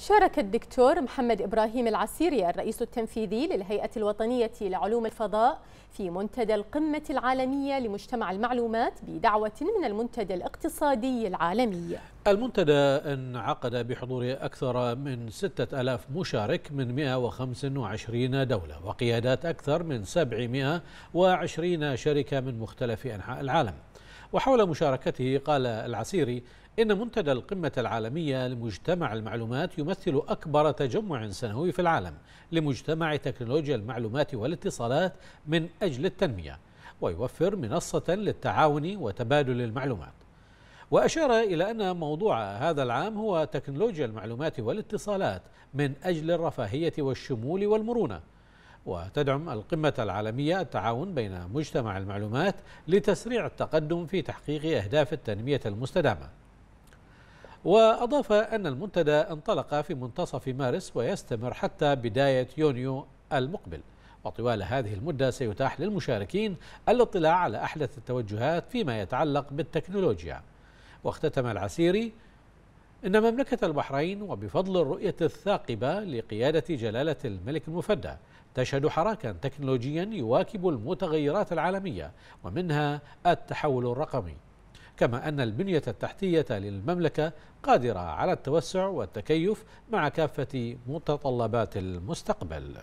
شارك الدكتور محمد إبراهيم العسيري الرئيس التنفيذي للهيئة الوطنية لعلوم الفضاء في منتدى القمة العالمية لمجتمع المعلومات بدعوة من المنتدى الاقتصادي العالمي المنتدى انعقد بحضور أكثر من 6000 مشارك من 125 دولة وقيادات أكثر من 720 شركة من مختلف أنحاء العالم وحول مشاركته قال العسيري إن منتدى القمة العالمية لمجتمع المعلومات يمثل أكبر تجمع سنوي في العالم لمجتمع تكنولوجيا المعلومات والاتصالات من أجل التنمية ويوفر منصة للتعاون وتبادل المعلومات وأشار إلى أن موضوع هذا العام هو تكنولوجيا المعلومات والاتصالات من أجل الرفاهية والشمول والمرونة وتدعم القمة العالمية التعاون بين مجتمع المعلومات لتسريع التقدم في تحقيق أهداف التنمية المستدامة وأضاف أن المنتدى انطلق في منتصف مارس ويستمر حتى بداية يونيو المقبل وطوال هذه المدة سيتاح للمشاركين الاطلاع على أحدث التوجهات فيما يتعلق بالتكنولوجيا واختتم العسيري إن مملكة البحرين وبفضل الرؤية الثاقبة لقيادة جلالة الملك المفدى تشهد حراكا تكنولوجيا يواكب المتغيرات العالمية ومنها التحول الرقمي كما أن البنية التحتية للمملكة قادرة على التوسع والتكيف مع كافة متطلبات المستقبل